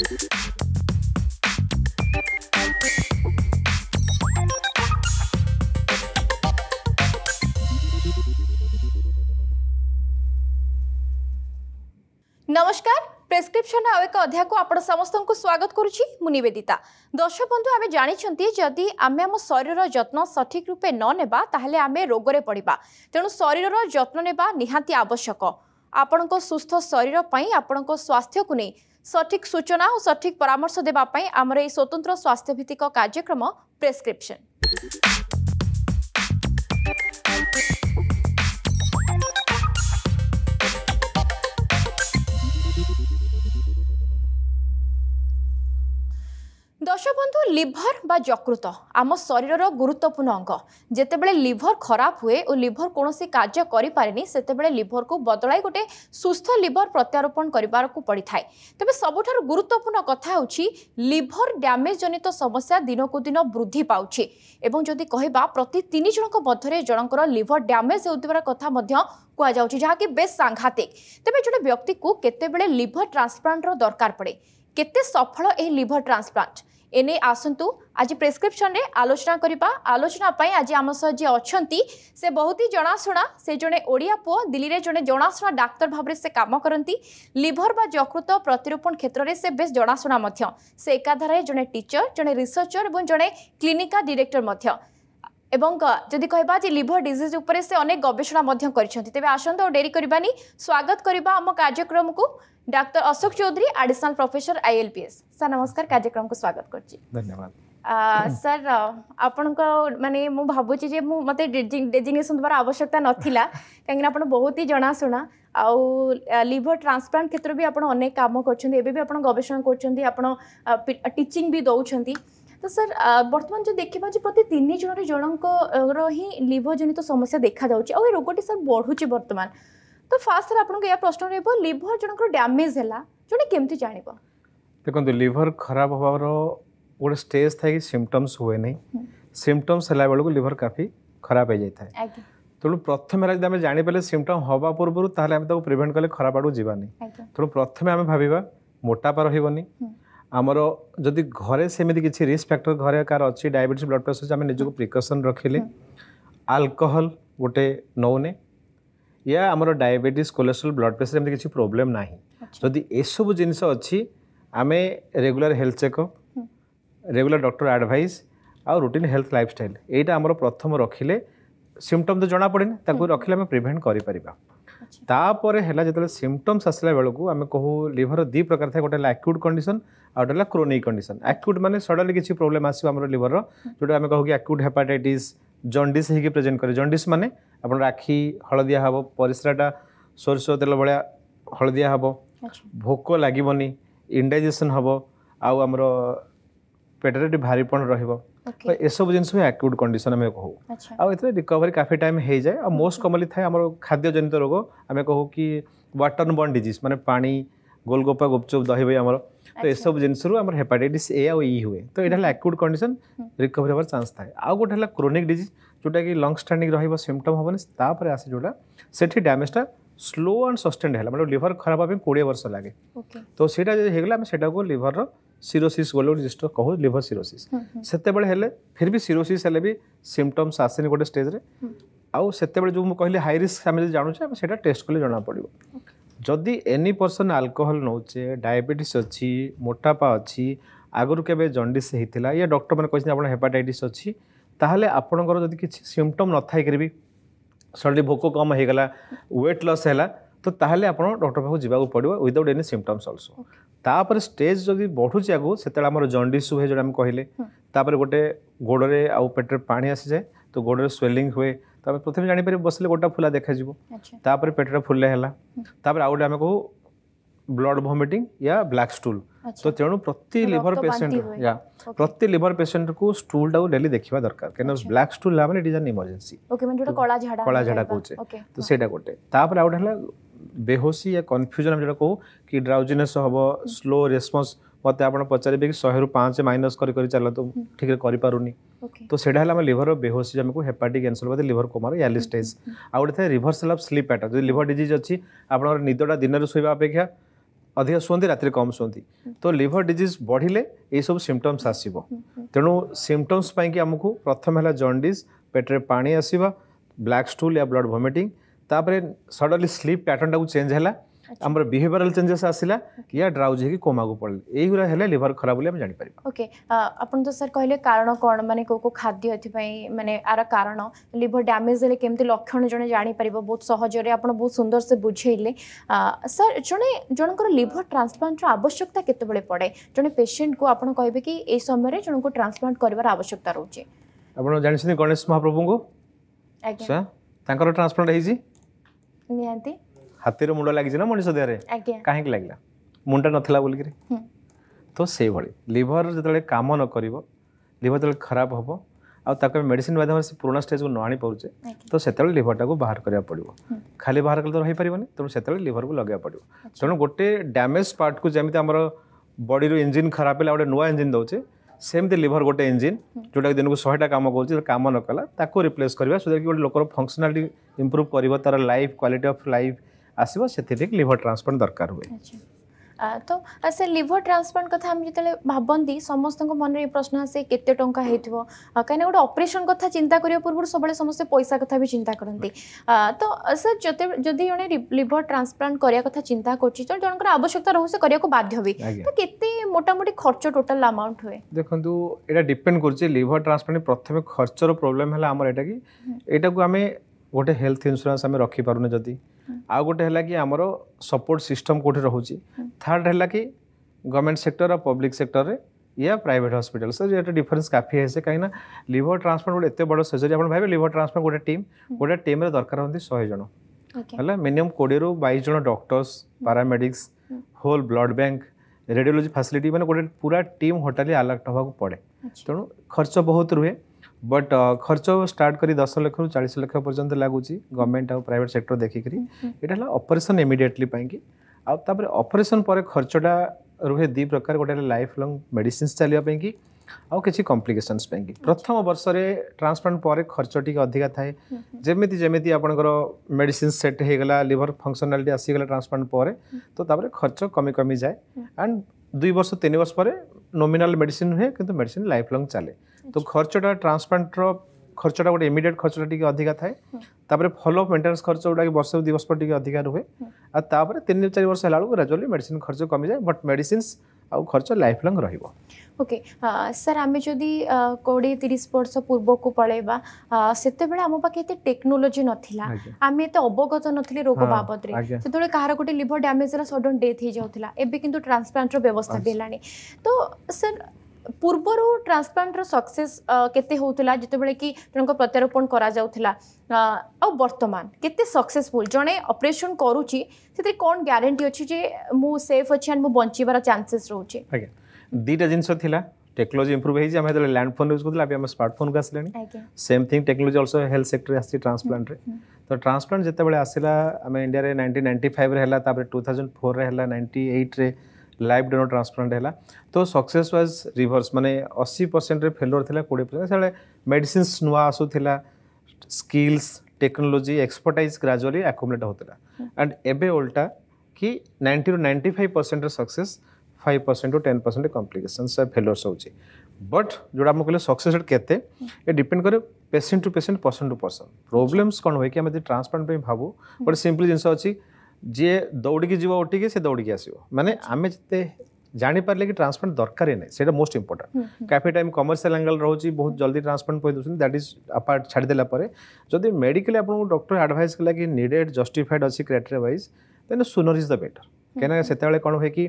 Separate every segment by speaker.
Speaker 1: নমস্কার প্রেসক্রিপশন আউ এক অধ্যায়ক আপনার সমস্ত স্বাগত করুছি মু নিবেদিতা দর্শক বন্ধু আমি জাঁচান যদি আমি আম শরীরর যত্ন সঠিক রূপে ন নেবা তাহলে আমি রোগরে পড়া তেণু শরীরর যত্ন নেবা নিহাতি আবশ্যক আপনক সুস্থ শরীর পাই আপনক স্বাস্থ্যক নে সঠিক সূচনা ও সঠিক পরামর্শ দেবা পাই আমরই স্বতন্ত্র স্বাস্থ্যভিতিক কার্যক্রম প্রেসক্রিপশন দর্শক বন্ধু লিভর বা যকৃত আম শরীরর গুরুত্বপূর্ণ অঙ্গ যেতবে লিভর খারাপ হুয়ে ও লিভর কোণী কাজ করে সেতবে লিভরক বদলাই গোটে সুস্থ লিভর প্রত্যারোপণ করবার পড়ি থাকে তবে সবুঠ গুরুত্বপূর্ণ কথা হচ্ছে লিভর ড্যামেজ জনিত সমস্যা দিনক দিন বৃদ্ধি পাচ্ছে এবং যদি কহা প্রতি তিন জনক মধ্যে জনকর লিভর ড্যামেজ হওয়ার কথা কুয়া যাচ্ছে যা কি বেশ সাংঘাতিক তবে জন ব্যক্তি কেতবে লিভর ট্রান্সপ্লাণ্টর দরকার পড়ে କେତେ ସଫଳ ଏହି ଲିଭର ଟ୍ରାନ୍ସପ୍ଲାଣ୍ଟ ଏନେଇ ଆସନ୍ତୁ ଆଜି ପ୍ରେସକ୍ରିପ୍ସନରେ ଆଲୋଚନା କରିବା ଆଲୋଚନା ପାଇଁ ଆଜି ଆମ ସହ ଯିଏ ଅଛନ୍ତି ସେ ବହୁତ ହି ଜଣାଶୁଣା ସେ ଜଣେ ଓଡ଼ିଆ ପୁଅ ଦିଲ୍ଲୀରେ ଜଣେ ଜଣାଶୁଣା ଡାକ୍ତର ଭାବରେ ସେ କାମ କରନ୍ତି ଲିଭର ବା ଯକୃତ ପ୍ରତିରୋପଣ କ୍ଷେତ୍ରରେ ସେ ବେଶ ଜଣାଶୁଣା ମଧ୍ୟ ସେ ଏକାଧାରାରେ ଜଣେ ଟିଚର ଜଣେ ରିସର୍ଚ୍ଚର ଏବଂ ଜଣେ କ୍ଲିନିକା ଡିରେକ୍ଟର ମଧ୍ୟ এবং যদি কহবা যে লিভর ডিজিজ উপরে সে অনেক গবেষণা মধ্য করেছেন তবে আসন্তু আর ডেরি করবানি স্বাগত করিবা আম কার্যক্রমকু ডাক্তার Ashok Chowdhury additional professor ILPS sir নমস্কার কার্যক্রমকু স্বাগত করছি ধন্যবাদ ସାର୍ ଆପଣଙ୍କ ମାନେ ମୁଁ ଭାବୁଛି ଯେ ମୁଁ ମୋତେ ଡେଜିଗ୍ନେସନ୍ ଦେବାର ଆବଶ୍ୟକତା ନଥିଲା କାହିଁକିନା ଆପଣ ବହୁତ ହି ଜଣାଶୁଣା ଆଉ ଲିଭର ଟ୍ରାନ୍ସପ୍ଲାଣ୍ଟ କ୍ଷେତ୍ର ବି ଆପଣ ଅନେକ କାମ କରୁଛନ୍ତି ଏବେ ବି ଆପଣ ଗବେଷଣା କରୁଛନ୍ତି ଆପଣ ଟିଚିଂ ବି ଦେଉଛନ୍ତି ତ ସାର୍ ବର୍ତ୍ତମାନ ଯଦି ଦେଖିବା ଯେ ପ୍ରତି ତିନି ଜଣରେ ଜଣଙ୍କର ହିଁ ଲିଭର ଜନିତ ସମସ୍ୟା ଦେଖାଯାଉଛି ଆଉ ଏ ରୋଗଟି ସାର୍ ବଢ଼ୁଛି ବର୍ତ୍ତମାନ ତ ଫାର୍ଷ୍ଟ ସାର୍ ଆପଣଙ୍କୁ ଏହା ପ୍ରଶ୍ନ ରହିବ ଲିଭର ଜଣଙ୍କର ଡ୍ୟାମେଜ୍ ହେଲା ଜଣେ କେମିତି ଜାଣିବ
Speaker 2: ଦେଖନ୍ତୁ ଲିଭର ଖରାପ ହେବାର ଗୋଟେ ଷ୍ଟେଜ୍ ଥାଏ କି ସିମ୍ପଟମ୍ସ ହୁଏ ନାହିଁ ସିମ୍ପଟମ୍ସ ହେଲା ବେଳକୁ ଲିଭର କାଫି ଖରାପ ହେଇଯାଇଥାଏ ତେଣୁ ପ୍ରଥମେ ଯଦି ଆମେ ଜାଣିପାରିଲେ ସିମ୍ପଟମ୍ ହେବା ପୂର୍ବରୁ ତାହେଲେ ଆମେ ତାକୁ ପ୍ରିଭେଣ୍ଟ କଲେ ଖରାପ ଆଡ଼କୁ ଯିବାନି ତେଣୁ ପ୍ରଥମେ ଆମେ ଭାବିବା ମୋଟାପା ରହିବନି ଆମର ଯଦି ଘରେ ସେମିତି କିଛି ରିସ୍କ ଫ୍ୟାକ୍ଟର ଘରେ କାହାର ଅଛି ଡାଇବେଟିସ୍ ବ୍ଲଡ଼ ପ୍ରେସର ଅଛି ଆମେ ନିଜକୁ ପ୍ରିକସନ୍ ରଖିଲେ ଆଲକୋହଲ ଗୋଟେ ନେଉନେ ୟା ଆମର ଡାଇବେଟିସ୍ କୋଲେଷ୍ଟ୍ରଲ୍ ବ୍ଲଡ଼ ପ୍ରେସର ଏମିତି କିଛି ପ୍ରୋବ୍ଲେମ୍ ନାହିଁ ଯଦି ଏସବୁ ଜିନିଷ ଅଛି ଆମେ regular health checkup regular doctor advice ଆଉ ରୁଟିନ୍ ହେଲ୍ଥ ଲାଇଫ୍ ଷ୍ଟାଇଲ୍ ଏଇଟା ଆମର ପ୍ରଥମ ରଖିଲେ ସିମ୍ପଟମ୍ ତ ଜଣାପଡ଼େନି ତାକୁ ରଖିଲେ ଆମେ ପ୍ରିଭେଣ୍ଟ କରିପାରିବା ତାପରେ ହେଲା ଯେତେବେଳେ ସିମ୍ପଟମ୍ସ ଆସିଲା ବେଳକୁ ଆମେ କହୁ ଲିଭର ଦୁଇ ପ୍ରକାର ଥାଏ ଗୋଟେ ହେଲା ଆକ୍ୟୁଟ୍ କଣ୍ଡିସନ୍ ଆଉ ଗୋଟେ ହେଲା କ୍ରୋନିକ୍ କଣ୍ଡିସନ୍ ଆକ୍ୟୁଟ୍ ମାନେ ସଡ଼ନ୍ଲି କିଛି ପ୍ରୋବ୍ଲେମ୍ ଆସିବ ଆମର ଲିଭରର ଯେଉଁଟା ଆମେ କହୁ କି ଆକ୍ୟୁଟ୍ ହେପାଟାଇଟିସ୍ ଜଣ୍ଡିସ୍ ହେଇକି ପ୍ରେଜେଣ୍ଟ କରେ ଜଣ୍ଡିସ୍ ମାନେ ଆପଣଙ୍କର ଆଖି ହଳଦିଆ ହେବ ପରିସ୍ରାଟା ସୋରିଷ ତେଲ ଭଳିଆ ହଳଦିଆ ହେବ ଭୋକ ଲାଗିବନି ଇଣ୍ଡାଇଜେସନ୍ ହେବ ଆଉ ଆମର ପେଟରେ ଟିକେ ଭାରିପଣ ରହିବ বা এসব জিনিস ହିଁ ଆକ୍ୟୁଟ୍ କଣ୍ଡିସନ୍ ଆମେ କହୁ ଆଉ ଏଥିରେ ରିକଭରି କାଫି ଟାଇମ୍ ହେଇଯାଏ ଆଉ ମୋଷ୍ଟ କମନଲି ଥାଏ ଆମର ଖାଦ୍ୟଜନିତ ରୋଗ ଆମେ କହୁ କି ୱାଟର୍ ବର୍ନ ଡିଜିଜ୍ ମାନେ ପାଣି ଗୋଲଗୋପା ଗୁପଚୁପ୍ ଦହିବଇ ଆମର ତ ଏସବୁ ଜିନିଷରୁ ଆମର ହେପାଟାଇଟିସ୍ ଏ ଆଉ ଇ ହୁଏ ତ ଏଇଟା ହେଲା ଆକ୍ୟୁଟ୍ କଣ୍ଡିସନ୍ ରିକଭରି ହେବାର ଚାନ୍ସ ଥାଏ ଆଉ ଗୋଟେ ହେଲା କ୍ରୋନିକ୍ ଡିଜିଜ୍ ଯେଉଁଟାକି ଲଙ୍ଗ ଷ୍ଟାଣ୍ଡିଂ ରହିବ ସିମ୍ପଟମ୍ ହେବନି ତାପରେ ଆସେ ଯେଉଁଟା ସେଠି ଡ୍ୟାମେଜ୍ଟା ସ୍ଲୋ ଆଣ୍ଡ ସଷ୍ଟେଣ୍ଡ ହେଲା ମାନେ ଲିଭର ଖରାପ ହେବା ପାଇଁ କୋଡ଼ିଏ ବର୍ଷ ଲାଗେ ତ ସେଇଟା ଯଦି ହେଇଗଲା ଆମେ ସେଇଟାକୁ ଲିଭରର ସିରୋସିସ୍ ବୋଲି ଗୋଟେ ଜିନିଷ କହୁ ଲିଭର ସିରୋସିସ୍ ସେତେବେଳେ ହେଲେ ଫିର୍ ବି ସିରୋସିସ୍ ହେଲେ ବି ସିମ୍ପଟମ୍ସ ଆସେନି ଗୋଟେ ଷ୍ଟେଜ୍ରେ ଆଉ ସେତେବେଳେ ଯେଉଁ ମୁଁ କହିଲି ହାଇ ରିସ୍କ ଆମେ ଯଦି ଜାଣୁଛେ ଆମେ ସେଇଟା ଟେଷ୍ଟ କଲେ ଜଣାପଡ଼ିବ ଯଦି ଏନି ପର୍ସନ୍ ଆଲକୋହଲ୍ ନେଉଛେ ଡାଇବେଟିସ୍ ଅଛି ମୋଟାପା ଅଛି ଆଗରୁ କେବେ ଜଣ୍ଡିସ୍ ହେଇଥିଲା ୟା ଡକ୍ଟରମାନେ କହିଛନ୍ତି ଆପଣ ହେପାଟାଇଟିସ୍ ଅଛି ତାହେଲେ ଆପଣଙ୍କର ଯଦି କିଛି ସିମ୍ପଟମ୍ ନଥାଇକରି ବି ସଡ଼ନଲି ଭୋକ କମ୍ ହେଇଗଲା ୱେଟ୍ ଲସ୍ ହେଲା ତ ତାହେଲେ ଆପଣ ଡକ୍ଟର ପାଖକୁ ଯିବାକୁ ପଡ଼ିବ ୱିଦାଉଟ୍ ଏନି ସିମ୍ପଟମ୍ସ ଅଲସୋ ତାପରେ ଷ୍ଟେଜ୍ ଯଦି ବଢ଼ୁଛି ଆଗକୁ ସେତେବେଳେ ଆମର ଜଣ୍ଡିସ୍ ହୁଏ ଯେଉଁଟା ଆମେ କହିଲେ ତାପରେ ଗୋଟେ ଗୋଡ଼ରେ ଆଉ ପେଟରେ ପାଣି ଆସିଯାଏ ତ ଗୋଡ଼ରେ ସ୍ୱେଲିଂ ହୁଏ ତାପରେ ପ୍ରଥମେ ଜାଣିପାରିବୁ ବସିଲେ ଗୋଟା ଫୁଲା ଦେଖାଯିବ ତାପରେ ପେଟଟା ଫୁଲା ହେଲା ତାପରେ ଆଉ ଗୋଟେ ଆମେ କହୁ ବ୍ଲଡ୍ ଭମିଟିଂ ୟା ବ୍ଲାକ୍ ଷ୍ଟୁଲ୍ ତ ତେଣୁ ପ୍ରତି ଲିଭର ପେସେଣ୍ଟ ୟା ପ୍ରତି ଲିଭର ପେସେଣ୍ଟକୁ ଷ୍ଟୁଲ୍ଟାକୁ ଡେଲି ଦେଖିବା ଦରକାର କାହିଁକିନା ବ୍ଲାକ୍ ଷ୍ଟୁଲ୍ ହେଲା ମାନେ ଇଟ୍ ଇଜ୍ ଆନ୍ ଇମର୍ଜେନ୍ସି କଳା ଝାଡ଼ା କହୁଛେ ତ ସେଇଟା ଗୋଟେ ତାପରେ ଆଉ ଗୋଟେ ହେଲା बेहोशी या कन्फ्यूजन आम जो कहूँ कि ड्राउजनेस हम स्लो रेस्पन्स मत आप पचारे कि शहे रू पाँच माइनस कर चलतु ठीक से करनी तो सीटा है लिभर बेहोशी आमको हेपाटिक एनसर बात लिभर कोमार याली स्टेज आउ गए रिभर्सल अफ स्लीप पैटर्न जो लिभर डिज अच्छी आपदटा दिन में शोवा अपेक्षा अधिक शुंत रात कम शुंत तो लिभर डिजिज ये सब सिमटम्स आसव तेणु सिमटम्स आमको प्रथम है जंडीज पेटर पा आसवा ब्लाक स्टूल या ब्लड भोमिटिंग ତାପରେ ସଡନଲି ସ୍ଲିପ୍ ପ୍ୟାଟର୍ନଟାକୁ ଚେଞ୍ଜ ହେଲା ଆମର ବିହେଭିଅରାଲ ଚେଞ୍ଜେସ୍ ଆସିଲା ୟା ଡ୍ରାଉଜ୍ ହେଇକି କୋମାକୁ ପଡ଼ିଲେ ଏଇଗୁରା ହେଲେ ଲିଭର ଖରାପ ବୋଲି ଆମେ ଜାଣିପାରିବା
Speaker 1: ଓକେ ଆପଣ ତ ସାର୍ କହିଲେ କାରଣ କ'ଣ ମାନେ କେଉଁ କେଉଁ ଖାଦ୍ୟ ଏଥିପାଇଁ ମାନେ ଆର କାରଣ ଲିଭର ଡ୍ୟାମେଜ୍ ହେଲେ କେମିତି ଲକ୍ଷଣ ଜଣେ ଜାଣିପାରିବ ବହୁତ ସହଜରେ ଆପଣ ବହୁତ ସୁନ୍ଦର ସେ ବୁଝେଇଲେ ସାର୍ ଜଣେ ଜଣଙ୍କର ଲିଭର ଟ୍ରାନ୍ସପ୍ଲାଣ୍ଟର ଆବଶ୍ୟକତା କେତେବେଳେ ପଡ଼େ ଜଣେ ପେସେଣ୍ଟକୁ ଆପଣ କହିବେ କି ଏଇ ସମୟରେ ଜଣଙ୍କୁ ଟ୍ରାନ୍ସପ୍ଲାଣ୍ଟ କରିବାର ଆବଶ୍ୟକତା ରହୁଛି
Speaker 2: ଆପଣ ଜାଣିଛନ୍ତି ଗଣେଶ ମହାପ୍ରଭୁଙ୍କୁ ଆଜ୍ଞା ତାଙ୍କର ଟ୍ରାନ୍ସପ୍ଲାଣ୍ଟ ହେଇଛି ନିହାତି ହାତୀର ମୁଣ୍ଡ ଲାଗିଛି ନା ମଣିଷ ଦେହରେ କାହିଁକି ଲାଗିଲା ମୁଣ୍ଡ ନଥିଲା ବୋଲିକିରି ତ ସେଇଭଳି ଲିଭର ଯେତେବେଳେ କାମ ନ କରିବ ଲିଭର ଯେତେବେଳେ ଖରାପ ହେବ ଆଉ ତାକୁ ଆମେ ମେଡ଼ିସିନ୍ ମାଧ୍ୟମରେ ସେ ପୁରୁଣା ଷ୍ଟେଜ୍କୁ ନ ଆଣିପାରୁଛେ ତ ସେତେବେଳେ ଲିଭରଟାକୁ ବାହାର କରିବାକୁ ପଡ଼ିବ ଖାଲି ବାହାର କଲେ ତ ରହିପାରିବନି ତେଣୁ ସେତେବେଳେ ଲିଭରକୁ ଲଗାଇବାକୁ ପଡ଼ିବ ତେଣୁ ଗୋଟେ ଡ୍ୟାମେଜ୍ ପାର୍ଟକୁ ଯେମିତି ଆମର ବଡ଼ିରୁ ଇଞ୍ଜିନ୍ ଖରାପ ହେଲା ଗୋଟେ ନୂଆ ଇଞ୍ଜିନ୍ ଦେଉଛେ ସେମିତି ଲିଭର ଗୋଟେ ଇଞ୍ଜିନ୍ ଯେଉଁଟାକି ଦିନକୁ ଶହେଟା କାମ କରୁଛି କାମ ନ କଲା ତାକୁ ରିପ୍ଲେସ୍ କରିବା ଯେଉଁଟାକି ଗୋଟେ ଲୋକର ଫଙ୍କସନାଲିଟି ଇମ୍ପ୍ରୁଭ୍ କରିବ ତା'ର ଲାଇଫ୍ କ୍ୱାଲିଟି ଅଫ୍ ଲାଇଫ୍ ଆସିବ ସେଥିପାଇଁ ଲିଭର ଟ୍ରାନ୍ସପ୍ଲାଣ୍ଟ ଦରକାର ହୁଏ
Speaker 1: ତ ସେ ଲିଭର ଟ୍ରାନ୍ସପ୍ଲାଣ୍ଟ କଥା ଆମେ ଯେତେବେଳେ ଭାବନ୍ତି ସମସ୍ତଙ୍କ ମନରେ ଏ ପ୍ରଶ୍ନ ଆସେ କେତେ ଟଙ୍କା ହେଇଥିବ କାହିଁକିନା ଗୋଟେ ଅପରେସନ୍ କଥା ଚିନ୍ତା କରିବା ପୂର୍ବରୁ ସବୁବେଳେ ସମସ୍ତେ ପଇସା କଥା ବି ଚିନ୍ତା କରନ୍ତି ତ ସାର୍ ଯେତେ ଯଦି ଜଣେ ଲିଭର ଟ୍ରାନ୍ସପ୍ଲାଣ୍ଟ କରିବା କଥା ଚିନ୍ତା କରୁଛି ତ ଜଣଙ୍କର ଆବଶ୍ୟକତା ରହୁଛି କରିବାକୁ ବାଧ୍ୟ ବି ତ କେତେ ମୋଟାମୋଟି ଖର୍ଚ୍ଚ ଟୋଟାଲ ଆମାଉଣ୍ଟ ହୁଏ
Speaker 2: ଦେଖନ୍ତୁ ଏଇଟା ଡିପେଣ୍ଡ କରୁଛି ଲିଭର ଟ୍ରାନ୍ସପ୍ଲାଣ୍ଟ ପ୍ରଥମେ ଖର୍ଚ୍ଚର ପ୍ରୋବ୍ଲେମ୍ ହେଲା ଆମର ଏଇଟା କି ଏଇଟାକୁ ଆମେ ଗୋଟେ ହେଲ୍ଥ ଇନ୍ସୁରାନ୍ସ ଆମେ ରଖିପାରୁନେ ଯଦି ଆଉ ଗୋଟେ ହେଲା କି ଆମର ସପୋର୍ଟ ସିଷ୍ଟମ୍ କେଉଁଠି ରହୁଛି ଥାର୍ଡ଼ ହେଲା କି ଗଭର୍ଣ୍ଣମେଣ୍ଟ ସେକ୍ଟର ଆଉ ପବ୍ଲିକ୍ ସେକ୍ଟରରେ या प्राइट हस्पिटाल सर ये डिफरेन्स काफी है से कहीं लिभर ट्रांसप्लांट गोटे एत बड़ सर्जरी आप भाई लिभर ट्रांसप्लांट गोटे टीम गोटे टीम दरकार हमें शहे जन है मिनिमम कोड़े रु बैश जन doctors paramedics whole blood bank radiology facility मैंने गोटे पूरा टीम टोटाली आलर्ट हाँको पड़े तेणु खर्च बहुत रुहे बट खर्च स्टार्ट कर दस लक्ष रु चालीस लक्ष पर्यंत लगुच गवर्नमेंट आउ प्राइट सेक्टर देखिकी यहाँ अपरेसन इमिडली अपरेसन पर खर्चा रुहे दि प्रकार गोटे लाइफ लंग मेडिसीन चलने आउ किसी कम्प्लिकेसन्स प्रथम वर्ष ट्रांसप्लांट पर खर्च टी अधिका थाए जमी जमी आप मेडिसीन सेट होगा लिभर फंक्सनालीटी आसीगला ट्रांसप्लांट पर तो खर्च कमी कमी जाए एंड दुई वर्ष तीन वर्ष पर नोमिनाल मेडिसीन हुए कि मेडिसीन लाइफ लंग चले তো খরচটা ଟ୍ରାନ୍ସପ୍ଲାଣ୍ଟର ଖର୍ଚ୍ଚଟା ଗୋଟେ ଇମିଡ଼ିଏଟ୍ ଖର୍ଚ୍ଚଟା ଟିକେ ଅଧିକା ଥାଏ ତାପରେ ଫଲୋ ମେଣ୍ଟେନାନ୍ସ ଖର୍ଚ୍ଚ ଗୁଡ଼ାକି ବର୍ଷକୁ ଦୁଇ ବର୍ଷ ପରେ ଟିକେ ଅଧିକା ରୁହେ ଆଉ ତାପରେ ତିନି ଚାରି ବର୍ଷ ହେଲା ବେଳକୁ ଗ୍ରାଜୁଆଲି ମେଡ଼ିସିନ ଖର୍ଚ୍ଚ କମିଯାଏ ବଟ୍ ମେଡ଼ିସିନ୍ସ ଆଉ ଖର୍ଚ୍ଚ ଲାଇଫ୍ ଲଙ୍ଗ୍ ରହିବ
Speaker 1: ଓକେ ସାର୍ ଆମେ ଯଦି କୋଡ଼ିଏ ତିରିଶ ବର୍ଷ ପୂର୍ବକୁ ପଳେଇବା ସେତେବେଳେ ଆମ ପାଖେ ଏତେ ଟେକ୍ନୋଲୋଜି ନଥିଲା ଆମେ ଏତେ ଅବଗତ ନଥିଲେ ରୋଗ ବାବଦରେ ସେତେବେଳେ କାହାର ଗୋଟେ ଲିଭର ଡ୍ୟାମେଜ୍ ହେଲା ସଡନ୍ ଡେଥ୍ ହେଇଯାଉଥିଲା ଏବେ କିନ୍ତୁ ଟ୍ରାନ୍ସପ୍ଲାଣ୍ଟର ବ୍ୟବସ୍ଥା ବି ହେଲାଣି ତ ସାର୍ पूर्व ट्रांसप्लांटर सक्से के जितेबले कि जनक प्रत्यारोपण करतमान के सक्सेसफुल जड़े अपरेसन करुच्ची कौन ग्यारंटी अच्छी मुझे सेफ अच्छी एंड बचार चानसेस रोचे
Speaker 2: दुटा जिन टेक्नोलोजी इंप्रूव होती लैंडफोन यूज करते अभी स्मार्टफोन को same thing technology also health sector आ ट्रांसप्लांट तो ट्रांसप्लांट जिते आसला आम India nineteen ninety five two thousand four ninety एट्रे ଲାଇଭ୍ ଡୋନର ଟ୍ରାନ୍ସପ୍ଲାଣ୍ଟ ହେଲା ତ ସକ୍ସେସ୍ ୱାଜ୍ ରିଭର୍ସ ମାନେ ଅଶୀ ପରସେଣ୍ଟରେ ଫେଲୁଅର୍ ଥିଲା କୋଡ଼ିଏ ପରସେଣ୍ଟ ସେତେବେଳେ ମେଡ଼ିସିନ୍ସ ନୂଆ ଆସୁଥିଲା skills technology expertise gradually accumulate ହେଉଥିଲା ଆଣ୍ଡ ଏବେ ଓଲଟା କି ନାଇଣ୍ଟିରୁ ନାଇଣ୍ଟି ଫାଇଭ୍ ପରସେଣ୍ଟର success five percent to ten percent complications failures ହେଉଛି ବଟ୍ ଯେଉଁଟା ଆମେ କହିଲେ ସକ୍ସେସ୍ ରେଟ୍ କେତେ ଏ ଡିପେଣ୍ଡ କରେ patient to patient person to person problems କ'ଣ ହୁଏ କି ଆମେ ଯଦି ଟ୍ରାନ୍ସପ୍ଲାଣ୍ଟ ପାଇଁ ଭାବୁ ଗୋଟେ ସିମ୍ପଲ୍ ଜିନିଷ ଅଛି ଯିଏ ଦୌଡ଼ିକି ଯିବ ଓଟିକି ସେ ଦୌଡ଼ିକି ଆସିବ ମାନେ ଆମେ ଯେତେ ଜାଣିପାରିଲେ କି ଟ୍ରାନ୍ସପ୍ଲାଣ୍ଟ ଦରକାର ହିଁ ନାହିଁ ସେଇଟା ମୋଷ୍ଟ ଇମ୍ପୋର୍ଟାଣ୍ଟ କାଫି ଟାଇମ୍ କମର୍ସିଆଲ ଆଙ୍ଗଲ ରହୁଛି ବହୁତ ଜଲ୍ଦି ଟ୍ରାନ୍ସପ୍ଲାଣ୍ଟ କହିଦେଉଛନ୍ତି ଦ୍ୟାଟ୍ ଇଜ୍ ଆପାର୍ଟ ଛାଡ଼ିଦେଲା ପରେ ଯଦି ମେଡ଼ିକାଲି ଆପଣଙ୍କୁ ଡକ୍ଟର ଆଡ଼ଭାଇସ୍ କଲା କି ନିଡେଡ୍ ଜଷ୍ଟିଫାଏଡ୍ ଅଛି criteria wise then sooner is the better କାହିଁକିନା ସେତେବେଳେ କ'ଣ ହୁଏ କି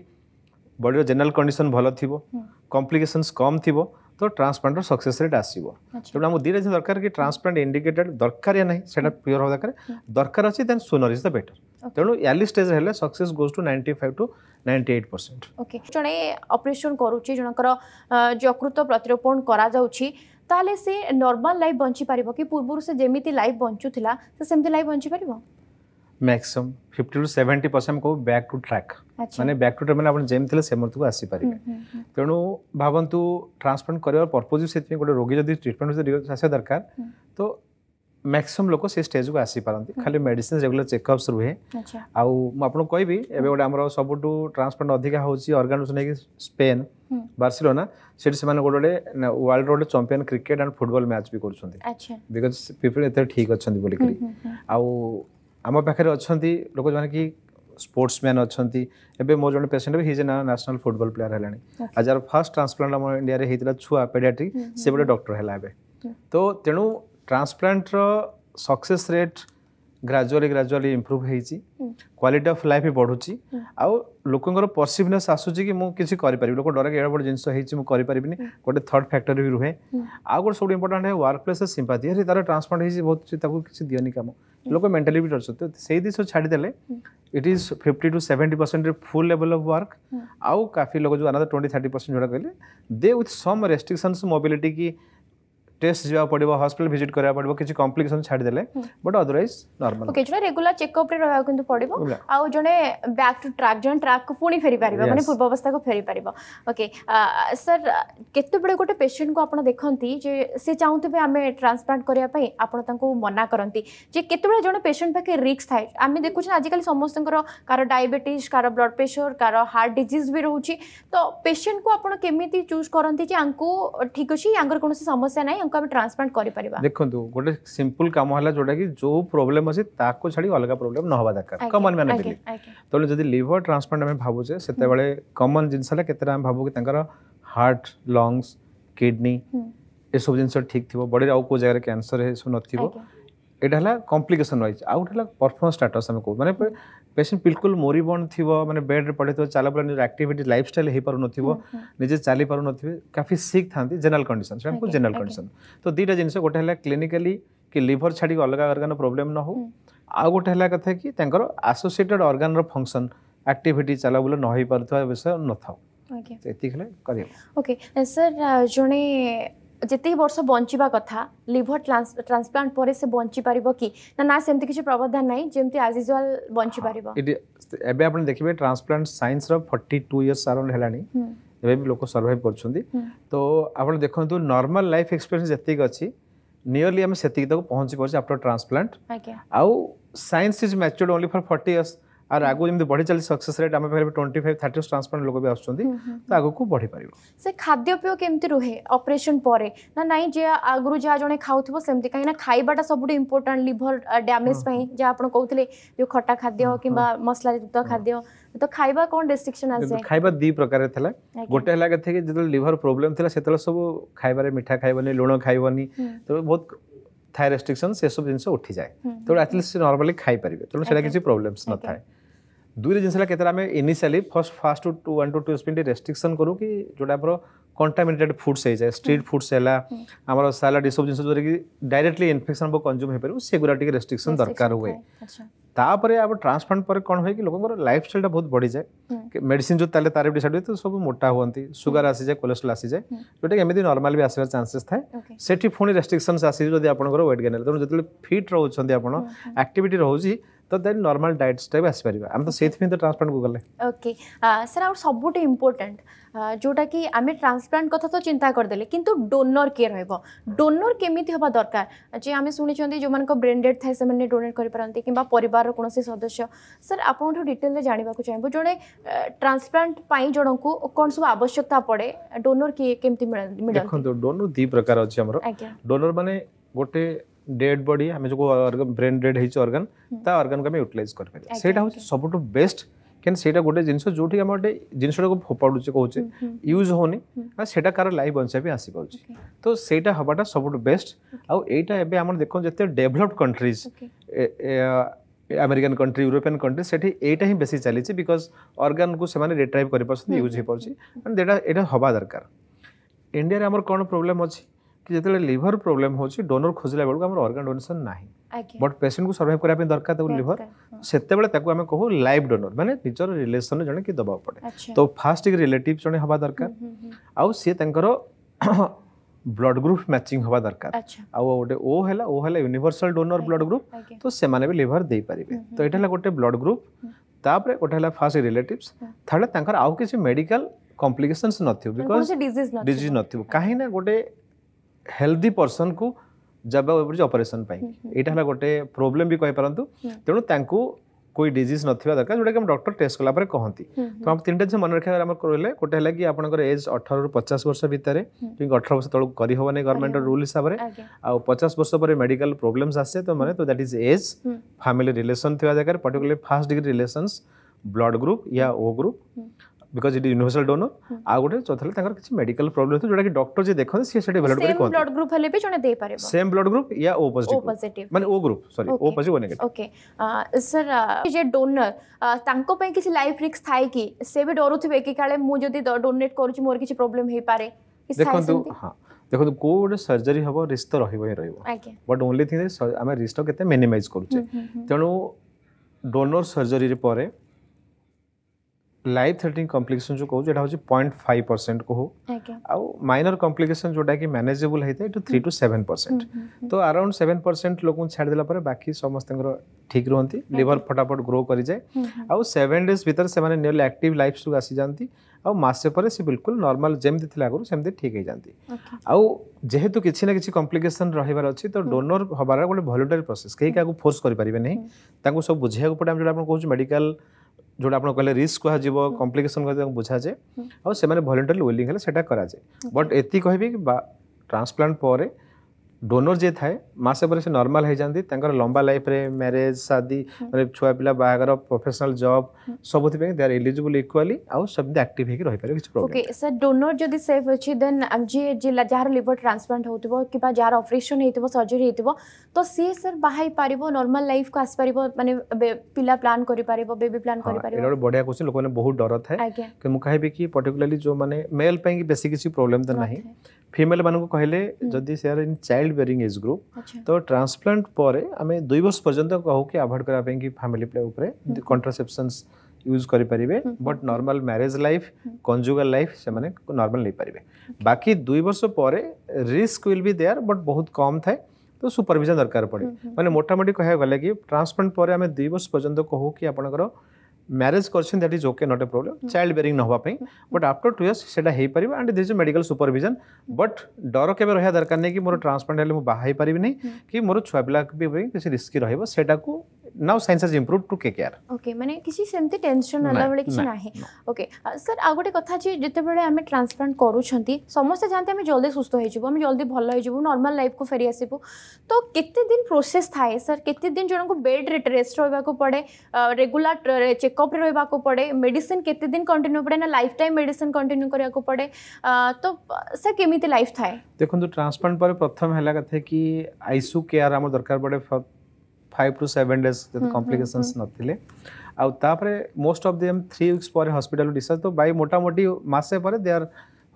Speaker 2: ବଡ଼ିର ଜେନେରାଲ କଣ୍ଡିସନ୍ ଭଲ ଥିବ କମ୍ପ୍ଲିକେସନ୍ସ କମ୍ ଥିବ ତ ଟ୍ରାନ୍ସପ୍ଲାଣ୍ଟର ସକ୍ସେସ୍ ରେଟ୍ ଆସିବ ତେଣୁ ଆମକୁ ଦୁଇଟା ଜିନିଷ ଦରକାର କି ଟ୍ରାନ୍ସପ୍ଲାଣ୍ଟ ଇଣ୍ଡିକେଟେଡ୍ ଦରକାର ୟା ନାହିଁ ସେଇଟା ପିଓର ହେବା ଦରକାର ଦରକାର ଅଛି ଦେନ୍ ସୁନର୍ ଇଜ୍ ଦ ବେଟର୍ ତେଣୁ ୟାଲି ଷ୍ଟେଜ୍ ହେଲେ success goes to ninety five to ninety eight percent
Speaker 1: okay ଜଣେ ଅପରେସନ୍ କରୁଛି ଜଣଙ୍କର ଯକୃତ ପ୍ରତିରୋପଣ କରାଯାଉଛି ତାହେଲେ ସେ ନର୍ମାଲ୍ ଲାଇଫ୍ ବଞ୍ଚିପାରିବ କି ପୂର୍ବରୁ ସେ ଯେମିତି ଲାଇଫ୍ ବଞ୍ଚୁଥିଲା ସେ ସେମିତି ଲାଇଫ୍ ବଞ୍ଚିପାରିବ
Speaker 2: maximum fifty to seventy percent କହୁ ବ୍ୟାକ୍ ଟୁ ଟ୍ରାକ୍ ମାନେ ବ୍ୟାକ୍ ଟୁ ଟ୍ରାକ୍ ମାନେ ଆପଣ ଯେମିତି ଥିଲେ ସେମତିକୁ ଆସିପାରିବେ ତେଣୁ ଭାବନ୍ତୁ ଟ୍ରାନ୍ସପ୍ଲାଣ୍ଟ କରିବାର ପର୍ପୋଜ୍ ସେଥିପାଇଁ ଗୋଟେ ରୋଗୀ ଯଦି ଟ୍ରିଟମେଣ୍ଟ ଆସିବା ଦରକାର ତ ମ୍ୟାକ୍ସିମମ୍ ଲୋକ ସେ ଷ୍ଟେଜ୍କୁ ଆସିପାରନ୍ତି ଖାଲି ମେଡ଼ିସିନ ରେଗୁଲାର ଚେକଅପ୍ସ ରୁହେ ଆଉ ମୁଁ ଆପଣଙ୍କୁ କହିବି ଏବେ ଗୋଟେ ଆମର ସବୁଠୁ ଟ୍ରାନ୍ସପ୍ଲାଣ୍ଟ ଅଧିକା ହେଉଛି ଅର୍ଗାନୁସ ନେଇକି ସ୍ପେନ୍ ବାର୍ସିଲୋନା ସେଠି ସେମାନେ ଗୋଟେ ଗୋଟେ ୱାର୍ଲଡର ଗୋଟେ champion cricket and football match ବି କରୁଛନ୍ତି ବିକଜ ପିପଲ୍ ଏତେ ଠିକ୍ ଅଛନ୍ତି ବୋଲିକରି ଆଉ आम पाखे अच्छा लोक जो कि स्पोर्ट्स मैन अच्छा एवं मोर जो पेसेंट भी हिजे नाशनाल फुटबल प्लेयर है आज आर फास्ट ट्रांसप्लांट आम इंडिया होता छुआ पेडियाट्रिक से गोटे डक्टर है तो तेणु ट्रांसप्लांटर success rate gradually gradually improve हो क्वाटी अफ लाइफ बढ़ुची आउ लोकर परसिवनेस कि मुझे किसी लोक डर एड़ बड़ जिनस करें गोटे थर्ड फैक्टर भी रुहे आउ गए सब इंपोर्टाट है वर्क प्लेस सिंपाथी तरह ट्रांसप्लांट हो बहुत किसी दिनी कम हम्म। लोक मेन्टाली भी डरुच्च से ही तो दिशा छाड़देले it is fifty to seventy percent full level of work आउ काफी लोग जो आना ट्वेंटी थर्टी परसेंट जो कहे they with some restrictions mobility की টেস্ট যা পড়ব হসপিটাল ভিজিট করা পড়ব কিছু কমপ্লিকেশন ছাড়ি দেলে বাট অদরওয়াইজ নর্মাল ওকে
Speaker 1: জনে রেগুলার চেকআপ রে রহা কিন্তু পড়িব আউ জনে ব্যাক টু ট্র্যাক জনে ট্র্যাক কো পুনি ফেরি পারিবা মানে পূর্ব অবস্থা কো ফেরি পারিবা ওকে স্যার কেতে বড় গোটে পেশেন্ট কো আপনা দেখন্তি যে সে চাউতবে আমি ট্রান্সপ্লান্ট করিয়া পাই আপনা তাঙ্কু মনা করন্তি যে কেতে বড় জনে পেশেন্ট পাকে রিস্ক থাই আমি দেখুছ আজিকালি সমস্তଙ୍କର କାର ଡାଇବେଟିସ୍ କାର ବ୍ଲଡ୍ ପ୍ରେସର କାର ହାର୍ଟ ଡିଜିଜ୍ ବି ରହୁଛି ତ ପେସେଣ୍ଟକୁ ଆପଣ କେମିତି ଚୁଜ୍ କରନ୍ତି ଯେ ଆଙ୍କୁ ଠିକ୍ ଅଛି ୟାଙ୍କର କୌଣସି ସମସ୍ୟା ନାହିଁ ଲୋକଙ୍କୁ ଆମେ ଟ୍ରାନ୍ସପ୍ଲାଣ୍ଟ କରିପାରିବା
Speaker 2: ଦେଖନ୍ତୁ ଗୋଟେ ସିମ୍ପଲ କାମ ହେଲା ଯୋଉଟାକି ଯୋଉ ପ୍ରୋବ୍ଲେମ୍ ଅଛି ତାକୁ ଛାଡ଼ି ଅଲଗା ପ୍ରୋବ୍ଲେମ୍ ନ ହେବା ଦରକାର କମନ୍ ମ୍ୟାନେଜ୍ ତେଣୁ ଯଦି ଲିଭର ଟ୍ରାନ୍ସପ୍ଲାଣ୍ଟ ଆମେ ଭାବୁଛେ ସେତେବେଳେ କମନ୍ ଜିନିଷ ହେଲା କେତେଟା ଆମେ ଭାବୁ କି ତାଙ୍କର ହାର୍ଟ ଲଙ୍ଗସ୍ କିଡ଼ନୀ ଏସବୁ ଜିନିଷ ଠିକ୍ ଥିବ ବଡ଼ିରେ ଆଉ କେଉଁ ଜାଗାରେ କ୍ୟାନ୍ସର ଏସବୁ ନଥିବ यहाँ है कम्प्लिकेसन वाइज आउ गए परफमेंस स्टाटस आम कौन मैंने पेसेंट बिल्कुल मोरी बंद थी मैंने बेड्रे पड़े थोड़ा चल पड़ा निजर लाइफ स्टाइल हो पार नजे चली पार नए काफी सिक् था जेनेल कंडीशन से जेनेल कंडीशन तो दुटा जिनस गोटे क्लीनिकाली कि लिभर छाड़ी अलग अर्गान प्रोब्लेम न हो आ गए कथा कि आसोसीएटेड अर्गान रंक्शन आक्टिट चला बुला नई पार्थ विषय न था
Speaker 1: ओके सर जो जिते वर्ष बचा कथा लिभर ट्रांसप्लांट पर बची पार कि ना से प्रावधान ना जमी आज यूजुआल बची पार
Speaker 2: ये देखिए transplant since thirty two years around
Speaker 1: है
Speaker 2: लोक सर्भाइव कर तो आप देखते नर्माल लाइफ एक्सपीरियंस जितक अच्छी नियरली आम से पहुंची पड़े आफ्टर ट्रांसप्लांट आउ since is matured only for forty years আর আগে যেমন বড়ি চালিছে সকসেস রেট আমার পাখে টোয়েন্টি ফাইভ থার্টি ট্রান্সপ্লান্ট লোক বি আসছেন তো আগুক বড়ি
Speaker 1: পারিব সে খাদ্যপেয় কেমতি রুহে অপারেশন পরে না নাই যে আগরু যা জনে খাউথিব সেমতি কাই না খাইবাটা সবুঠু ইম্পর্টান্ট লিভর ড্যামেজ পাই যা আপন কহুতলে যে খটা খাদ্য কিংবা মশলা যুক্ত খাদ্য তো খাইবা কোন রেস্ট্রিকশন আছে
Speaker 2: খাইবা দি প্রকারে থলা গোটে হেলা কথা কি যেতলে লিভর প্রবলেম থলা সেতলে সব খাইবারে মিঠা খাইবনি লুণ খাইবনি তো বহুত ଥାଏ ରେଷ୍ଟ୍ରିକ୍ସନ୍ ସେସବୁ ଜିନିଷ ଉଠିଯାଏ ତେଣୁ ଆଟଲିଷ୍ଟ ନର୍ମାଲି ଖାଇପାରିବେ ତେଣୁ ସେଇଟା କିଛି ପ୍ରୋବ୍ଲେମ୍ସ ନଥାଏ ଦୁଇରେ ଜିନିଷ ହେଲା କେତେବେଳେ ଆମେ initially first fast to one to two ସ୍ପିନ୍ ରେଷ୍ଟ୍ରିକ୍ସନ୍ କରୁ କି ଯେଉଁଟା ଆମର କଣ୍ଟାମିନେଟେଡ୍ ଫୁଡ୍ସ ହେଇଯାଏ ଷ୍ଟ୍ରିଟ୍ ଫୁଡ୍ସ ହେଲା ଆମର ସାଲାଡ଼ ଏସବୁ ଜିନିଷ ଯେଉଁଟାକି ଡାଇରେକ୍ଟଲି ଇନଫେକ୍ସନ୍ ଆମକୁ କନଜ୍ୟୁମ୍ ହେଇପାରିବ ସେଗୁଡ଼ା ଟିକେ ରେଷ୍ଟ୍ରିକ୍ସନ୍ ଦରକାର ହୁଏ ତାପରେ ଆମର ଟ୍ରାନ୍ସପ୍ଲାଣ୍ଟ ପରେ କ'ଣ ହୁଏ କି ଲୋକଙ୍କର ଲାଇଫ୍ ଷ୍ଟାଇଲ୍ଟା ବହୁତ ବଢ଼ିଯାଏ ମେଡ଼ିସିନ୍ ଯେଉଁ ତାହେଲେ ତାର ଡିସାଇଡ୍ ହୁଏ ତ ସବୁ ମୋଟା ହୁଅନ୍ତି ସୁଗାର ଆସିଯାଏ କୋଲେଷ୍ଟ୍ରଲ୍ ଆସିଯାଏ ଯେଉଁଟାକି ଏମିତି ନର୍ମାଲି ବି ଆସିବାର ଚାନ୍ସେସ୍ ଥାଏ ସେଠି ପୁଣି ରେଷ୍ଟ୍ରିକ୍ସନ୍ସ ଆସିଯିବ ଯଦି ଆପଣଙ୍କର ୱେଟ୍ ଗେନ୍ ହେଲା ତେଣୁ ଯେତେବେଳେ ଫିଟ୍ ରହୁଛନ୍ତି ଆପଣ ଆକ୍ଟିଭିଟି ରହୁଛି तो देन नॉर्मल डाइट स्टेप आस परबा हम तो सेथ में तो ट्रांसप्लांट को गले
Speaker 1: ओके सर और सबूत इंपोर्टेंट जोटा कि आम ट्रांसप्लांट कथा तो चिंता कर करदे कि डोनर किए रोक डोनर केमी हाँ दरकार जे आम शुणी जो मैं ब्रेनडेड थे से डोनेट करते कि कौन से सदस्य सर आपठ डिटेल जानवाक चाहिए जो ट्रांसप्लांट पर जन को कौन सब आवश्यकता पड़े डोनर किए के
Speaker 2: डोनर दी प्रकार अच्छे डोनर मानने गोटे डेड बडी आम जो ब्रेन डेड हो अर्गान ता अर्गान को आम यूटिलाइज करा सब बेस्ट কেন সেটা গোটে জিনিস যেটি আমি গোটে জিনিসটাকে ফোপাড়ুছে কৌছে ইউজ হোনি আর সেটা কার লাইফ বঞ্চাই আসিপারুছে তো সেইটা হবাটা সবুঠ বেস্ট আইটা এবে আমার দেখুন যেতে developed countries American country European country সেটি এইটা হি বেশি চালিছে বিকজ অর্গানকু সেমানে রিট্রাইভ করে পারছেন ইউজ হয়ে পারছে এটা এটা হবা দরকার ইন্ডিয়ারে আমার কোন প্রবলেম আছে कि जब लिभर प्रोब्लेम हो डोनर खोजला बेलू आम अर्गान डोनेसन ना बट पेसेंट को सर्वाइव करने दरकार लिभर हाँ। से कहू लाइफ डोनर मैंने निजर रिलेसन जन कि दबा पड़े अच्छा। तो फास्ट रिलेटिव जन हवा दरकार आर ब्लड ग्रुप मैचिंग हवा दरकार अच्छा। आउ गए ओ है ओ है यूनिभर्साल डोनर ब्लड ग्रुप तो से लिभर दे पारे तो ये हम्म। गोटे ब्लड ग्रुप तापर गोटे फास्ट रिलेटिव थर्ड आउ किसी मेडिकल कम्प्लिकेसन नज डीज ना गोटे हेल्दी पर्सन को ୱେବ୍ରିଜ୍ ଅପରେସନ୍ ପାଇଁ ଏଇଟା गोटे प्रोब्लेम भी ବି हम्म। तेणु ତେଣୁ कोई डिजीज ना दरकार जोटा कि डक्टर टेस्ट कला कहते हम्म, तो हम तीन जिन मन रखा आम कहले गोटे कि आप एज अठर रु पचास वर्ष भितर क्योंकि अठर वर्ष तौक कर गवर्नमेंट रूल हिसाब से आ पचास वर्ष पर मेडिकल प्रोब्लेम्स आसे तो मैंने तो that is as family relation थी जगह particular first degree relations blood group या O group because it universal donor ଆଉ ଗୋଟେ ଚଉଥିଲେ ତାଙ୍କର କିଛି ମେଡିକାଲ ପ୍ରୋବ୍ଲେମ ଥିବ ଯୋଉଟା କି ଡକ୍ଟର ଯିଏ ଦେଖନ୍ତି ସିଏ ସେଠି ଭ୍ୟାଲିଡ କରି କହନ୍ତି
Speaker 1: ବ୍ଲଡ ଗ୍ରୁପ ହେଲେ ବି ଜଣେ ଦେଇ ପାରିବ
Speaker 2: ସେମ୍ ବ୍ଲଡ ଗ୍ରୁପ ୟା ଓ ପଜିଟିଭ ମାନେ O group sorry O positive O negative
Speaker 1: okay sir ଯେ ଡୋନର ତାଙ୍କ ପାଇଁ କିଛି ଲାଇଫ ରିସ୍କ ଥାଏ କି ସେ ବି ଡରୁଥିବେ କି କାଳେ ମୁଁ ଯଦି ଡୋନେଟ୍ କରୁଛି ମୋର କିଛି ପ୍ରୋବ୍ଲେମ ହେଇପାରେ ଦେଖନ୍ତୁ ହଁ
Speaker 2: ଦେଖନ୍ତୁ କେଉଁ ଗୋଟେ ସର୍ଜରୀ ହେବ ରିସ୍କ ତ ରହିବ ହିଁ ରହିବ ବଟ୍ ଓନ୍ଲି ଥିଙ୍ଗ ଆମେ ରିସ୍କ କେତେ ମିନିମାଇଜ୍ କରୁଛେ ତେଣୁ ଡୋନର ସର୍ଜରୀ ପରେ ଲାଇଫ୍ ଥ୍ରେଟିଂ କମ୍ପ୍ଲିକେସନ୍ ଯେଉଁ କହୁଛୁ ଏଇଟା ହେଉଛି ପଏଣ୍ଟ ଫାଇଭ୍ ପରସେଣ୍ଟ କହୁ ଆଉ ମାଇନର୍ କମ୍ପ୍ଲିକେସନ୍ ଯେଉଁଟାକି ମ୍ୟାନେଜେବୁଲ୍ ହେଇଥାଏ ଏଇଟା ଥ୍ରୀ ଟୁ ସେଭେନ୍ ପରସେଣ୍ଟ ତ ଆରାଉଣ୍ଡ ସେଭେନ୍ ପରସେଣ୍ଟ ଲୋକଙ୍କୁ ଛାଡ଼ିଦେଲା ପରେ ବାକି ସମସ୍ତଙ୍କର ଠିକ୍ ରୁହନ୍ତି ଲିଭର୍ ଫଟାଫଟ ଗ୍ରୋ କରିଯାଏ ଆଉ ସେଭେନ୍ ଡେଜ୍ ଭିତରେ ସେମାନେ ନିୟରଲି ଆକ୍ଟିଭ୍ ଲାଇଫ୍କୁ ଆସିଯାଆନ୍ତି ଆଉ ମାସେ ପରେ ସେ ବିଲକୁଲ ନର୍ମାଲ ଯେମିତି ଥିଲା ଆଗରୁ ସେମିତି ଠିକ୍ ହେଇଯାନ୍ତି ଆଉ ଯେହେତୁ କିଛି ନା କିଛି କମ୍ପ୍ଲିକେସନ୍ ରହିବାର ଅଛି ତ ଡୋନର୍ ହେବାର ଗୋଟେ ଭଲଣ୍ଟାରୀ ପ୍ରୋସେସ୍ କେହି କାହାକୁ ଫୋର୍ସ କରିପାରିବେ ନାହିଁ ତାଙ୍କୁ ସବୁ ବୁଝେଇବାକୁ ପଡ଼େ ଆମେ ଯେଉଁଟା ଆପଣ କହୁଛୁ ମେଡ଼ିକାଲ ଯେଉଁଟା ଆପଣ କହିଲେ ରିସ୍କ କୁହାଯିବ କମ୍ପ୍ଲିକେସନ୍ କୁହାଯିବ ବୁଝାଯାଏ ଆଉ ସେମାନେ ଭଲେଣ୍ଟାରୀ ୱେଲିଂ ହେଲେ ସେଇଟା କରାଯାଏ ବଟ୍ ଏତିକି କହିବି ବା ଟ୍ରାନ୍ସପ୍ଲାଣ୍ଟ ପରେ डोनर जी थाए मसे पर नर्माल हो जाती लंबा लाइफ रे मैरेज शादी मैं छुआ पिला बाहर प्रोफेसनाल जब सब आर एलिजिबल इक्वाली आउ सब आक्ट हो ओके
Speaker 1: सर डोनर जो सेफ अच्छे देन जहाँ लिवर ट्रांसप्लांट हो जहाँ अपरेसन हो सर्जरी हो तो सी सर बाहर नर्माल लाइफ को आसपार मानते पिला प्लां कर बेबी प्लां कर
Speaker 2: बढ़िया क्वेश्चन लोक बहुत डर था मुझे कहि कि पर्टिकुला जो मैंने मेल बेस किसी प्रोब्लेम तो नहीं फिमेल মানুষ কহিলে যদি সে আর in child bearing age group তো ট্রান্সপ্লান্ট পরে আমি দুই বর্ষ পর্যন্ত কহু কি আভয়েড করা পাই কি ফ্যামিলি প্লে উপরে यूज करेंगे but normal marriage life conjugal life से नर्माल नहीं पारे बाकी दुई बर्ष पर रिस्क विल भी देयर बट बहुत कम थाए तो सुपरभिजन दरकार पड़े मैंने मोटामोटी कह गला कि ट्रांसप्लांट पर आम दुई वर्ष पर्यटन कहू कि आपंकर marriage that is okay not a problem child bearing but after two years हो पार and this medical supervision but डर केवे रहा दरकार नहीं कि मोर ट्रांसप्लांट हेल्ले मुझे बाहर नहीं कि मोर छुआ पिला किसी रिस्की रोटा को now science has improved to केकेआर
Speaker 1: ओके माने किसी सेमते टेंशन होला बेले किसी नाही ओके सर आ गोटे कथा जे जते बेले हमें ट्रांसप्लांट करूछंती समस्त जानते हमें जल्दी सुस्त होई जेबो हमें जल्दी भल होई जेबो नॉर्मल लाइफ को फेरी आसीबो तो केते दिन प्रोसेस थाए सर केते दिन जणो को बेड रे रेस्ट रहबा को पड़े रेगुलर चेकअप रे रहबा को पड़े मेडिसिन केते दिन कंटिन्यू पड़े ना लाइफ टाइम मेडिसिन कंटिन्यू करिया को पड़े तो सर केमिते लाइफ थाए
Speaker 2: देखंतु ट्रांसप्लांट पर प्रथम हैला कथे कि आईसीयू केयर हमर दरकार पड़े five to seven days complication नए most of them three weeks पर हस्पिटा डिस्चार्ज तो बै मोटामोटी मसे पर दे आर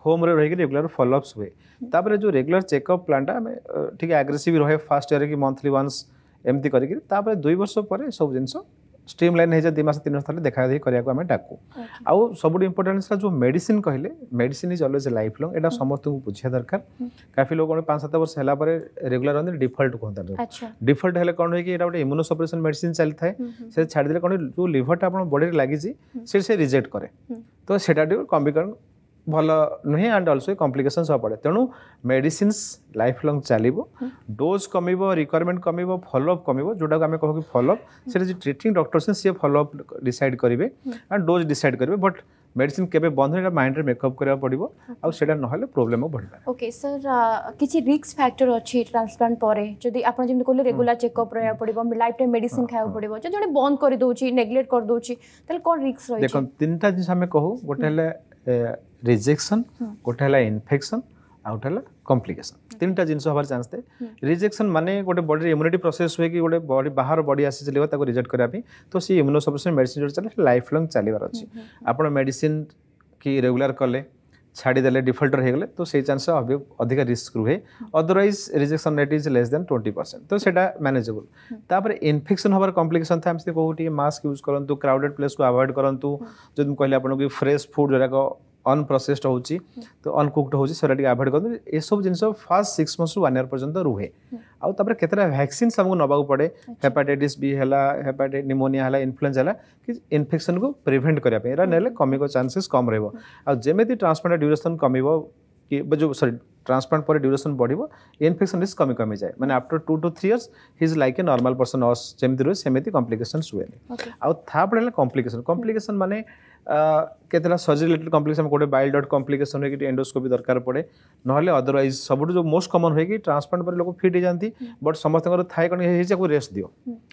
Speaker 2: होम रही रेगुला फलोअप्स हुए हम्म। जो रेगुलर चेकअप प्लांटा ठीक आग्रेसीव रहा फास्ट इयर कि मंथली वन्स एमती करके दुई वर्ष पर सब जिनस स्ट्रीम लाइन ହେଇଯାଏ ଦୁଇ ମାସ ତିନି ମାସ ଥରେ ଦେଖାଦେଖି କରିବାକୁ ଆମେ ଡାକୁ ଆଉ ସବୁଠୁ ଇମ୍ପୋର୍ଟାଣ୍ଟ ହେଲା ଯେଉଁ ମେଡ଼ିସିନ କହିଲେ medicine is always lifelong ଏଇଟା ସମସ୍ତଙ୍କୁ ବୁଝିବା ଦରକାର କାଫି ଲୋକ କ'ଣ ପାଞ୍ଚ ସାତ ବର୍ଷ ହେଲା ପରେ ରେଗୁଲାର ହୁଅନ୍ତି ଡିଫଲ୍ଟ କୁହନ୍ତି ଡିଫଲ୍ଟ ହେଲେ କ'ଣ ହୁଏ କି ଏଇଟା ଗୋଟେ ଇମ୍ୟୁନୋ ସପରେସନ୍ ମେଡ଼ିସିନ ଚାଲିଥାଏ ସେ ଛାଡ଼ିଦେଲେ କ'ଣ ଯେଉଁ ଲିଭରଟା ଆପଣଙ୍କ ବଡ଼ିରେ ଲାଗିଛି ସେ ସେ ରିଜେକ୍ଟ କରେ ତ ସେଇଟା ଟିକେ କମ୍ବିକରଣ भल नुहे एंड अल्सो कम्प्लिकेसन सब पड़े तेणु मेडिसीन लाइफ लंग चलो डोज कम रिक्वयरमेंट कम फलोअप कम जोटा आम कहू कि फलोअप से ट्रिटिंग डक्टर से सी फलोअप डिसाइड करेंगे एंड डोज डिसाइड करेंगे बट मेडिसिन के बंद हो माइंड में मेकअप करा पड़ो आटा ना प्रोब्लेम बढ़ा
Speaker 1: ओके सर किसी रिक्स फैक्टर अच्छी ट्रांसप्लांट पर रेगुला चेकअप रहा पड़ो लाइफ टाइम मेड खाया पड़ा जो जो बंद कर दूसरी नेग्लेक्ट कर दूसरी कौन रिक्स रही देखो
Speaker 2: तीन टाइम जिस कहू गोटे ରିଜେକ୍ସନ୍ ଗୋଟେ ହେଲା ଇନଫେକ୍ସନ୍ ଆଉ ଗୋଟେ ହେଲା କମ୍ପ୍ଲିକେସନ୍ ତିନିଟା ଜିନିଷ ହେବାର ଚାନ୍ସ ଥାଏ ରିଜେକ୍ସନ୍ ମାନେ ଗୋଟେ ବଡ଼ିରେ ଇମ୍ୟୁନିଟି ପ୍ରୋସେସ୍ ହୁଏ କି ଗୋଟେ ବଡ଼ି ବାହାର ବଡ଼ି ଆସି ଚାଲିବ ତାକୁ ରିଜେକ୍ଟ କରିବା ପାଇଁ ତ ସେ ଇମ୍ୟୁନୋ ସଫିସିଏଣ୍ଟ ମେଡ଼ିସିନ୍ ଯେଉଁଟା ଚାଲେ ଲାଇଫ୍ ଲଙ୍ଗ୍ ଚାଲିବାର ଅଛି ଆପଣ ମେଡ଼ିସିନ୍ କି ରେଗୁଲାର କଲେ छाड़ीदे डिफल्टर हो गले तो से चान्स अधिक रिस्क रुहे otherwise rejection rate is less than twenty percent तो सेटा मैनेजेबल तापर इनफेक्शन हमारे कम्प्लिकेसन था कहूँ मस्क यूज करूँ क्राउडेड प्लेस को आवॉइड करूँ जो कह फ्रेश फुड जोराक अनप्रोसेस्ड हो तो अनकुक्ड होती सर टे आवॉइड करते सब जिन first six months one year पर्यटन रुहे आउर के भैक्सीन आमको नाक पड़े हेपाटाइट बी है हेपाटाइट निमोनिया है इनफ्लुएंजा है कि इनफेक्शन को प्रिभेन्ट करने ना कमिक चानसेस कम रेमती ट्रांसप्लांट ड्यूरेसन कम कि जो सरी ट्रांसप्लांट पर ड्यूरेसन बढ़ इनफेक्शन रिस्क कमी कमी जाए मैंने after two two three years his like a normal person अस जमी रोज सेमती कम्प्लिकेसन हुए आउ था कम्प्लिकेसन कम्प्लिकेसन मैंने के सर्जरी रिलेटेड कम्प्लिकेस गोटे बैल डट कम्प्लिकेसन हो एंडोस्कोपी दरकार पड़े ना अदरवैज सब जो मोस्ट कमन हो ट्रांसप्लांट पर लोक फिट हो जाती बट समस्त थाए कहीं रेस्ट दि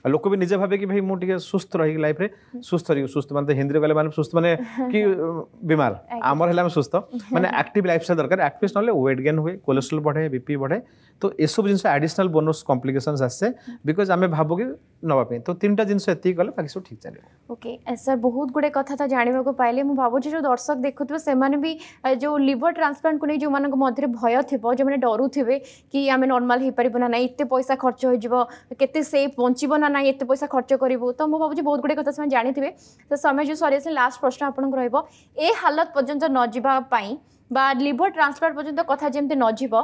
Speaker 2: लोक भी निजे भावे कि भाई मुझे सुस्थ रही लाइफ में सुस्थ रही सुस्थ मानते हिंदी कह मैंने सुस्थ मैंने कि बीमार आमर है सुस्थ मैंने आक्ट लाइफ स्टाइल दरकार आक्ट ना वेट गेन हुए कोलेट्रोल बढ़े बीपी बढ़े तो युव जिन आडिशनाल बोनस कम्प्लिकेसन आसे बिकज आम भाव कि नापी तो तीन टाइम जिनको कले बाकी सब ठीक चलो
Speaker 1: ओके सर बहुत गुड कथा तो जानवाक पाइली ভাবুছি যে দর্শক দেখুবে সে যে লিভর ট্রান্সপ্লান্ট কু যে মধ্যে ভয় থাকবে যে ডরুবে কি আমি নর্মাল হয়ে পারবু না এতে পয়সা খরচ হয়ে যাব কেতে সেফ বঞ্চব না না এতে পয়সা খরচ করবু তো মু ভাবুছি বহুত গুড়ে কথা সে জাঁথিবে তো সময় যে সরি আসে লাস্ট প্রশ্ন আপনার রহব এ হালত পর্যন্ত নযা বা লিভর ট্রান্সপ্লান্ট পর্যন্ত কথা যেমন নযিব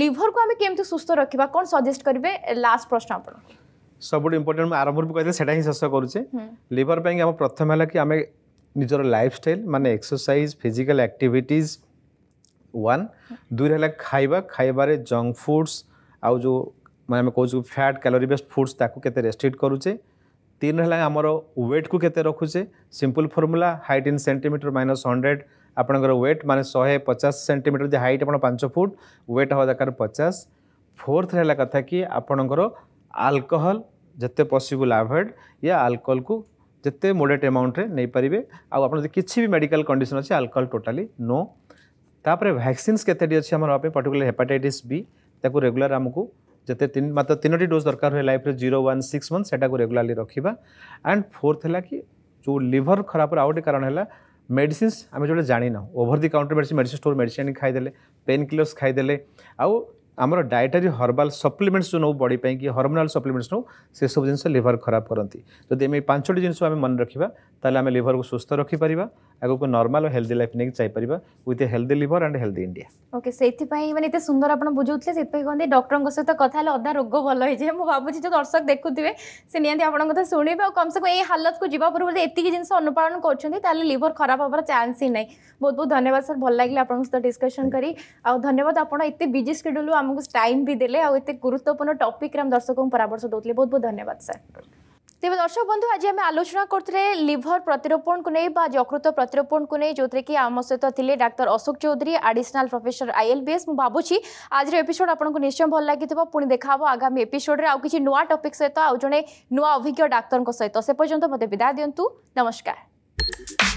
Speaker 1: লিভরকু আমি কেমতি সুস্থ রাখবা কোন সজেস্ট করবে লাস্ট প্রশ্ন আপনার
Speaker 2: সবুঠ ইম্পর্টেন্ট আরম্ভ ଆରମ୍ଭରୁ ବି କହିଥିଲି ସେଇଟା ହିଁ ଶେଷ କରୁଛେ ଲିଭର ପାଇଁ ଆମ ପ୍ରଥମ ହେଲା ନିଜର ଲାଇଫ୍ ଷ୍ଟାଇଲ୍ ମାନେ ଏକ୍ସରସାଇଜ୍ ଫିଜିକାଲ୍ ଆକ୍ଟିଭିଟିଜ୍ ୱାନ୍ ଦୁଇରେ ହେଲା ଖାଇବା ଖାଇବାରେ ଜଙ୍କ ଫୁଡ଼୍ସ ଆଉ ଯେଉଁ ମାନେ ଆମେ କହୁଛୁ ଫ୍ୟାଟ୍ କ୍ୟାଲୋରି ବେସ୍ଡ ଫୁଡ଼୍ସ ତାକୁ କେତେ ରେଷ୍ଟ୍ରିକ୍ଟ କରୁଛେ ତିନି ହେଲା ଆମର ୱେଟ୍କୁ କେତେ ରଖୁଛେ simple formula height in centimetre minus hundred ଆପଣଙ୍କର ୱେଟ୍ ମାନେ ଶହେ ପଚାଶ ସେଣ୍ଟିମିଟର ଯଦି ହାଇଟ୍ ଆପଣ ପାଞ୍ଚ ଫୁଟ୍ ୱେଟ୍ ହେବା ଦରକାର ପଚାଶ ଫୋର୍ଥ ହେଲା କଥା କି ଆପଣଙ୍କର ଆଲକୋହଲ ଯେତେ ପସିବୁଲ୍ ଆଭଏଡ଼୍ ୟା ଆଲକୋହଲକୁ जिते मोडेट एमाउंट्रे नहीं पारे आज किसी भी मेडिकल कंडीशन अच्छे आलकोहल टोटाली नो ताप भैक्सीन केमारे पर्टिकुला हेपाटाइट बी रेगुला आमको जिते मात्र तीनो डोज दरकार हुए life zero one six month से रेगुलाली रखा एंड फोर्थ है कि जो लिभर खराब आउ गए कारण है मेडिसिन्स आम जो जाणी ना ओभर दि काउंटर मेड मेडिसिन स्टोर मेडिसिन खाईदे पेन किलर्स खाईदे आउ आम डायटेरी हर्बाल सप्लीमेंट्स जो नौ बड़ी कि हर्मोनाल सप्लीमेंट्स नौ से सब जिन लिभर खराब करती जब पांचटी जिनस मन रखा तेल आम लिभर को सुस्थ रखिपर आगे को नर्माल हेल्दी लाइफ नहीं चाहिए with a healthy liver and healthy India
Speaker 1: okay से मैंने सुंदर आप बुझे से कहते डक्टर सहित कथा अदा रोग भल हो जाए मुझे जो दर्शक देखुए से निर्णय शुणी और कम से कम ये हालत को जी पूर्व एति जिन अनुपालन करते लिभर खराब हमारे चान्स ही ना बहुत बहुत धन्यवाद सर भल लगे आप डिस्कसन कर धन्यवाद आपत बिजी स्कड्यूल ଆମକୁ ଟାଇମ୍ ବି ଦେଲେ ଆଉ ଏତେ ଗୁରୁତ୍ୱପୂର୍ଣ୍ଣ ଟପିକ୍ରେ ଆମ ଦର୍ଶକଙ୍କୁ ପରାମର୍ଶ ଦେଉଥିଲେ ବହୁତ ବହୁତ ଧନ୍ୟବାଦ ସାର୍ ତେବେ ଦର୍ଶକ ବନ୍ଧୁ ଆଜି ଆମେ ଆଲୋଚନା କରୁଥିଲେ ଲିଭର ପ୍ରତିରୋପଣକୁ ନେଇ ବା ଯକୃତ ପ୍ରତିରୋପଣକୁ ନେଇ ଯେଉଁଥିରେ କି ଆମ ସହିତ ଥିଲେ ଡାକ୍ତର Ashok Chowdhury additional professor ILBS ମୁଁ ଭାବୁଛି ଆଜିର ଏପିସୋଡ୍ ଆପଣଙ୍କୁ ନିଶ୍ଚୟ ଭଲ ଲାଗିଥିବ ପୁଣି ଦେଖାହବ ଆଗାମୀ ଏପିସୋଡ୍ରେ ଆଉ କିଛି ନୂଆ ଟପିକ୍ ସହିତ ଆଉ ଜଣେ ନୂଆ ଅଭିଜ୍ଞ ଡାକ୍ତରଙ୍କ ସହିତ ସେ ପର୍ଯ୍ୟନ୍ତ ମୋତେ ବିଦାୟ ଦିଅନ୍ତୁ ନମସ୍କାର